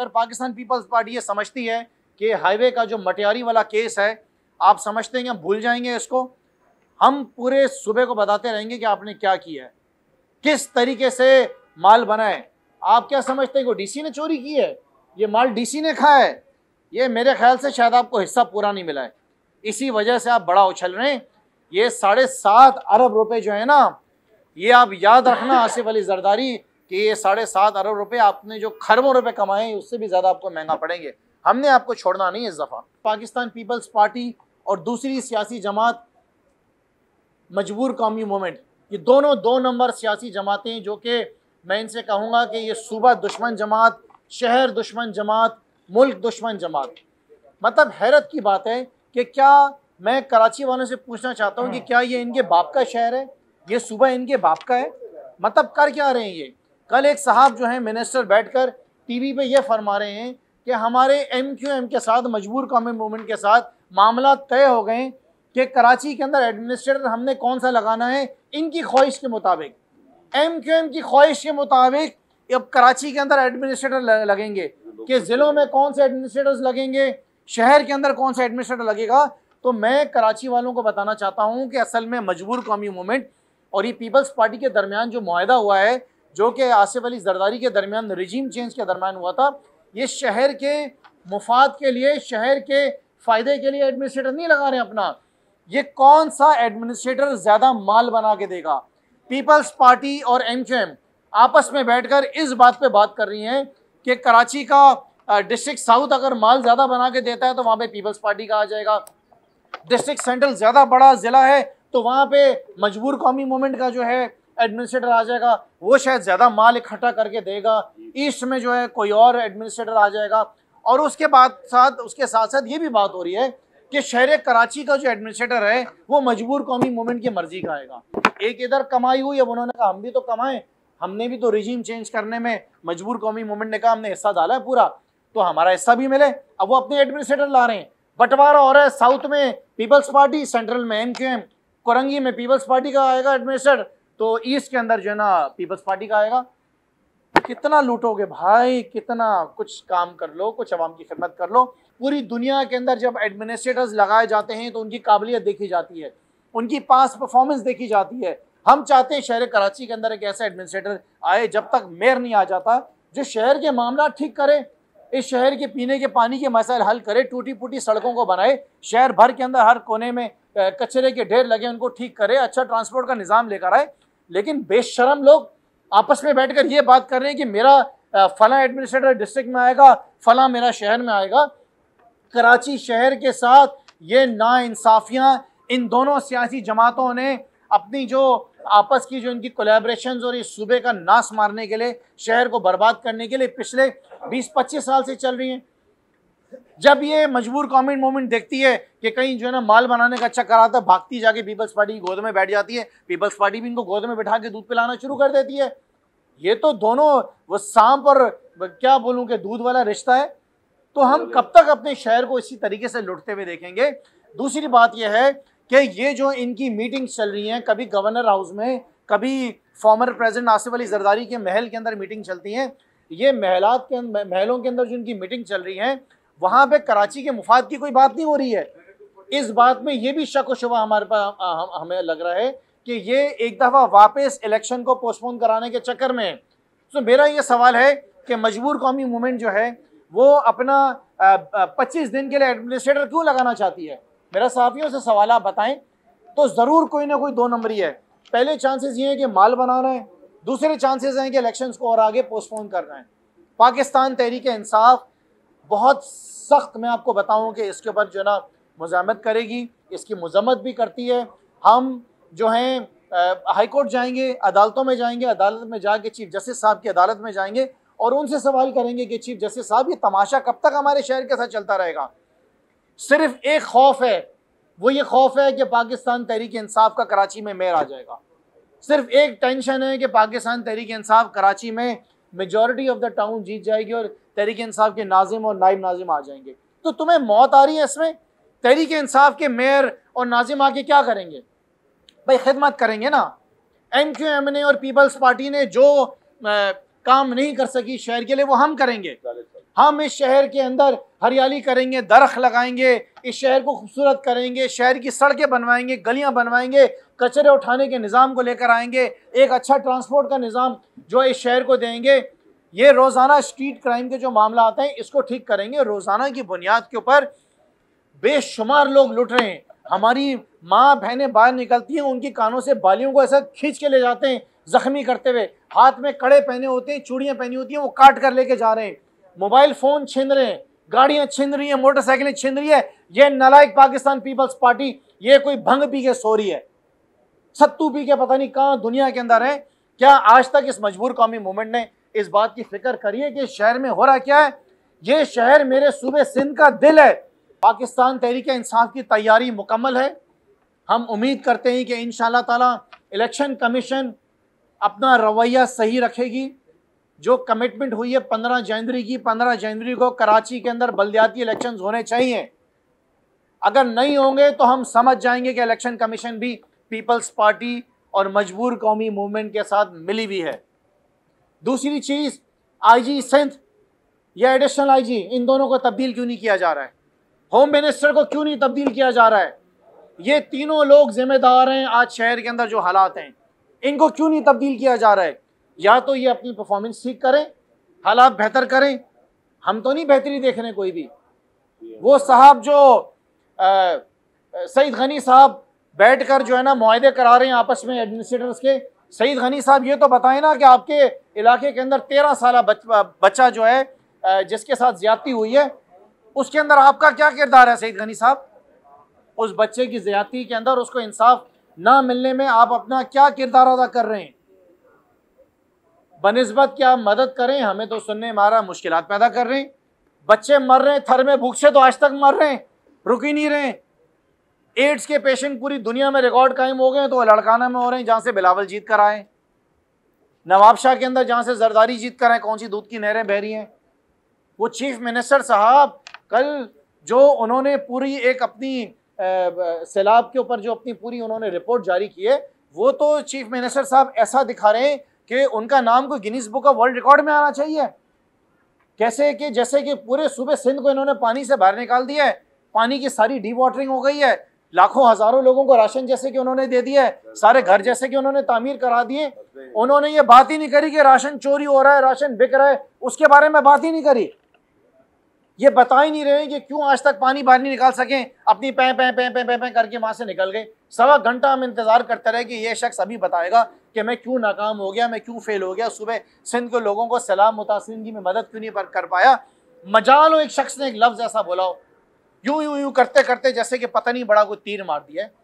अगर Pakistan peoples party ये समझती है कि हाईवे का जो मटियारी वाला केस है आप समझते हैं कि हम भूल जाएंगे इसको हम पूरे सुबह को बताते रहेंगे कि आपने क्या किया है किस तरीके से माल बनाए आप क्या समझते हैं कि डीसी ने चोरी की है ये माल डीसी ने खाया है ये मेरे ख्याल से शायद आपको हिस्सा पूरा नहीं मिला है इसी वजह से आप बड़ा उछल रहे हैं ये साढ़े सात अरब रुपए जो है ना ये आप याद रखना आसिफ अली जरदारी कि ये साढ़े सात अरब रुपए आपने जो खरबों रुपए कमाए हैं उससे भी ज़्यादा आपको महंगा पड़ेंगे हमने आपको छोड़ना नहीं इस दफ़ा पाकिस्तान पीपल्स पार्टी और दूसरी सियासी जमात मजबूर कौमी मूवमेंट ये दोनों दो नंबर सियासी जमातें जो कि मैं इनसे कहूँगा कि ये सूबा दुश्मन जमात शहर दुश्मन जमात मुल्क दुश्मन जमात मतलब हैरत की बात है कि क्या मैं कराची वालों से पूछना चाहता हूँ कि हाँ। क्या ये इनके बाप का शहर है ये सूबा इनके बाप का है मतलब कर क्या रहे हैं ये कल एक साहब जो हैं मिनिस्टर बैठकर टीवी पे ये फरमा रहे हैं कि हमारे एम क्यू एम के साथ मजबूर कॉमन मूवमेंट के साथ मामला तय हो गए कि कराची के अंदर एडमिनिस्ट्रेटर हमने कौन सा लगाना है इनकी ख्वाहिश के मुताबिक एम क्यू एम की ख्वाहिश के मुताबिक अब कराची के अंदर एडमिनिस्ट्रेटर लगेंगे कि ज़िलों में कौन से एडमिनिस्ट्रेटर लगेंगे शहर के अंदर कौन सा एडमिनिस्ट्रेटर लगेगा तो मैं कराची वालों को बताना चाहता हूँ कि असल में मजबूर कौमी मूवमेंट और ये पीपल्स पार्टी के दरमियान जो माहा हुआ है जो कि आसिफ अली जरदारी के दरमियान रिजीम चेंज के दरमियान हुआ था ये शहर के मुफाद के लिए शहर के फ़ायदे के लिए एडमिनिस्ट्रेटर नहीं लगा रहे अपना ये कौन सा एडमिनिस्ट्रेटर ज़्यादा माल बना के देगा पीपल्स पार्टी और एम आपस में बैठकर इस बात पे बात कर रही हैं कि कराची का डिस्ट्रिक्ट साउथ अगर माल ज़्यादा बना के देता है तो वहाँ पे पीपल्स पार्टी का आ जाएगा डिस्ट्रिक्ट सेंट्रल ज़्यादा बड़ा ज़िला है तो वहाँ पे मजबूर कौमी मूवमेंट का जो है एडमिनिस्ट्रेटर आ जाएगा वो शायद ज़्यादा माल इकट्ठा करके देगा ईस्ट में जो है कोई और एडमिनिस्ट्रेटर आ जाएगा और उसके बाद साथ उसके साथ साथ ये भी बात हो रही है कि शहर कराची का जो एडमिनिस्ट्रेटर है वो मजबूर कौमी मूवमेंट की मर्जी का आएगा एक इधर कमाई हुई अब उन्होंने कहा हम भी तो कमाएं हमने भी तो रिजीम चेंज करने में मजबूर कौमी मूवमेंट ने कहा हमने हिस्सा डाला है पूरा तो हमारा हिस्सा भी मिले अब वो अपने एडमिनिस्ट्रेटर ला रहे हैं बंटवारा हो रहा है साउथ में पीपल्स पार्टी सेंट्रल में एम क्यू एम कोरंगी में पीपल्स पार्टी का आएगा एडमिनिस्ट्रेटर तो ईस्ट के अंदर जो है ना पीपल्स पार्टी का आएगा कितना लूटोगे भाई कितना कुछ काम कर लो कुछ आवाम की खिदमत कर लो पूरी दुनिया के अंदर जब एडमिनिस्ट्रेटर्स लगाए जाते हैं तो उनकी काबिलियत देखी जाती है उनकी पास परफॉर्मेंस देखी जाती है हम चाहते हैं शहर कराची के अंदर एक ऐसा एडमिनिस्ट्रेटर आए जब तक मेयर नहीं आ जाता जो शहर के मामला ठीक करे इस शहर के पीने के पानी के मसाइल हल करे टूटी फूटी सड़कों को बनाए शहर भर के अंदर हर कोने में कचरे के ढेर लगे उनको ठीक करे अच्छा ट्रांसपोर्ट का निज़ाम लेकर आए लेकिन बेशरम लोग आपस में बैठकर ये बात कर रहे हैं कि मेरा फ़लाँ एडमिनिस्ट्रेटर डिस्ट्रिक्ट में आएगा फ़लाँ मेरा शहर में आएगा कराची शहर के साथ ये नाानसाफ़ियाँ इन दोनों सियासी जमातों ने अपनी जो आपस की जो इनकी कोलेब्रेशन और इस सूबे का नाश मारने के लिए शहर को बर्बाद करने के लिए पिछले 20-25 साल से चल रही हैं जब ये मजबूर कॉमेंट मोमेंट देखती है कि कहीं जो है ना माल बनाने का चक्कर अच्छा आता है भागती जाके पीपल्स पार्टी की गोद में बैठ जाती है पीपल्स पार्टी भी इनको गोद में बैठा के दूध पिलाना शुरू कर देती है ये तो दोनों वो सांप और क्या बोलूँ कि दूध वाला रिश्ता है तो हम कब तक अपने शहर को इसी तरीके से लुटते हुए देखेंगे दूसरी बात यह है कि ये जो इनकी मीटिंग्स चल रही हैं कभी गवर्नर हाउस में कभी फॉर्मर प्रेजिडेंट आसिफ अली जरदारी के महल के अंदर मीटिंग चलती हैं ये महलात के महलों के अंदर जो इनकी मीटिंग चल रही हैं वहाँ पे कराची के मुफाद की कोई बात नहीं हो रही है इस बात में ये भी शक व शुबा हमारे पास हम, हमें लग रहा है कि ये एक दफ़ा वापस इलेक्शन को पोस्टपोन कराने के चक्कर में तो मेरा ये सवाल है कि मजबूर कौमी मूवमेंट जो है वो अपना पच्चीस दिन के लिए एडमिनिस्ट्रेटर क्यों लगाना चाहती है मेरा साफियों से सवाल आप बताएं तो ज़रूर कोई ना कोई दो नंबरी है पहले चांसेस ये हैं कि माल बनाना है दूसरे चांसेस हैं कि इलेक्शंस को और आगे पोस्टपोन करना है पाकिस्तान तहरीक इंसाफ बहुत सख्त मैं आपको बताऊं कि इसके ऊपर जो है ना मजामत करेगी इसकी मजम्मत भी करती है हम जो हैं हाई कोर्ट जाएंगे अदालतों में जाएंगे अदालत में जाके चीफ जस्टिस साहब की अदालत में जाएंगे और उनसे सवाल करेंगे कि चीफ जस्टिस साहब ये तमाशा कब तक हमारे शहर के साथ चलता रहेगा सिर्फ एक खौफ है वो ये खौफ है कि पाकिस्तान तहरीक इंसाफ का कराची में मेयर आ जाएगा सिर्फ एक टेंशन है कि पाकिस्तान तहरीक इंसाफ कराची में मेजॉरिटी ऑफ द टाउन जीत जाएगी और तहरीक इंसाफ के नाजिम और नायब नाजिम आ जाएंगे तो तुम्हें मौत आ रही है इसमें तहरीक इंसाफ के मेयर और नाजिम आके क्या करेंगे भाई खिदमत करेंगे ना एम क्यू एम ने और पीपल्स पार्टी ने जो आ, काम नहीं कर सकी शहर के लिए वो हम करेंगे हम इस शहर के अंदर हरियाली करेंगे दरख लगाएंगे इस शहर को खूबसूरत करेंगे शहर की सड़कें बनवाएंगे गलियां बनवाएंगे कचरे उठाने के निज़ाम को लेकर आएंगे एक अच्छा ट्रांसपोर्ट का निज़ाम जो इस शहर को देंगे ये रोज़ाना स्ट्रीट क्राइम के जो मामला आते हैं इसको ठीक करेंगे रोज़ाना की बुनियाद के ऊपर बेशुमार लोग लुट रहे हैं हमारी माँ बहनें बाहर निकलती हैं उनकी कानों से बालियों को ऐसा खींच के ले जाते हैं ज़ख्मी करते हुए हाथ में कड़े पहने होते हैं चूड़ियाँ पहनी होती हैं वो काट कर लेके जा रहे हैं मोबाइल फ़ोन छीन रहे हैं गाड़ियाँ छीन रही हैं मोटरसाइकिलें छीन रही है ये नलायक पाकिस्तान पीपल्स पार्टी ये कोई भंग पी के सो रही है सत्तू पी के पता नहीं कहाँ दुनिया के अंदर है क्या आज तक इस मजबूर कौमी मूवमेंट ने इस बात की फिक्र करिए कि शहर में हो रहा क्या है ये शहर मेरे सूबे सिंध का दिल है पाकिस्तान तहरीक इंसाफ की तैयारी मुकम्मल है हम उम्मीद करते हैं कि इन ताला इलेक्शन कमीशन अपना रवैया सही रखेगी जो कमिटमेंट हुई है पंद्रह जनवरी की पंद्रह जनवरी को कराची के अंदर बलदियाती इलेक्शन होने चाहिए अगर नहीं होंगे तो हम समझ जाएंगे कि इलेक्शन कमीशन भी पीपल्स पार्टी और मजबूर कौमी मूवमेंट के साथ मिली हुई है दूसरी चीज़ आईजी सिंध या एडिशनल आईजी इन दोनों को तब्दील क्यों नहीं किया जा रहा है होम मिनिस्टर को क्यों नहीं तब्दील किया जा रहा है ये तीनों लोग जिम्मेदार हैं आज शहर के अंदर जो हालात हैं इनको क्यों नहीं तब्दील किया जा रहा है या तो ये अपनी परफॉर्मेंस ठीक करें हालात बेहतर करें हम तो नहीं बेहतरी देख रहे कोई भी वो साहब जो सईद गनी साहब बैठ कर जो है ना माहे करा रहे हैं आपस में एडमिनिस्ट्रेटर्स के सईद गनी साहब ये तो बताएं ना कि आपके इलाके के अंदर तेरह साल बच, बच्चा जो है जिसके साथ ज्यादती हुई है उसके अंदर आपका क्या किरदार है सईद गनी साहब उस बच्चे की ज्यादती के अंदर उसको इंसाफ ना मिलने में आप अपना क्या किरदार अदा कर रहे हैं बनस्बत क्या मदद करें हमें तो सुनने मारा मुश्किल पैदा कर रहे हैं बच्चे मर रहे हैं थर में भूख से तो आज तक मर रहे हैं रुक ही नहीं रहे हैं एड्स के पेशेंट पूरी दुनिया में रिकॉर्ड कायम हो गए हैं तो वह लड़काना में हो रहे हैं जहाँ से बिलावल जीत कर आए नवाब शाह के अंदर जहाँ से जरदारी जीत कर आए कौन सी दूध की नहरें बह रही हैं वो चीफ मिनिस्टर साहब कल जो उन्होंने पूरी एक अपनी सैलाब के ऊपर जो अपनी पूरी उन्होंने रिपोर्ट जारी की है वो तो चीफ मिनिस्टर साहब ऐसा दिखा रहे हैं कि उनका नाम को Guinness book of world record में आना चाहिए कैसे कि जैसे कि पूरे सूबे सिंध को इन्होंने पानी से बाहर निकाल दिया है पानी की सारी डी वाटरिंग हो गई है लाखों हजारों लोगों को राशन जैसे कि उन्होंने दे दिया है सारे घर जैसे कि उन्होंने तामीर करा दिए उन्होंने ये बात ही नहीं करी कि राशन चोरी हो रहा है राशन बिक रहा है उसके बारे में बात ही नहीं करी ये बता ही नहीं रहे कि क्यों आज तक पानी बाहर नहीं निकाल सके अपनी पै पै पै पै पै पै करके वहां से निकल गए सवा घंटा हम इंतज़ार करते रहे कि ये शख्स अभी बताएगा कि मैं क्यों नाकाम हो गया मैं क्यों फेल हो गया सुबह सिंध के लोगों को सलाम मुतासरीन की मैं मदद क्यों नहीं कर पाया मजाल हो एक शख्स ने एक लफ्ज़ ऐसा बोला हो यूं यूं यूं करते करते जैसे कि पता नहीं बड़ा कोई तीर मार दिया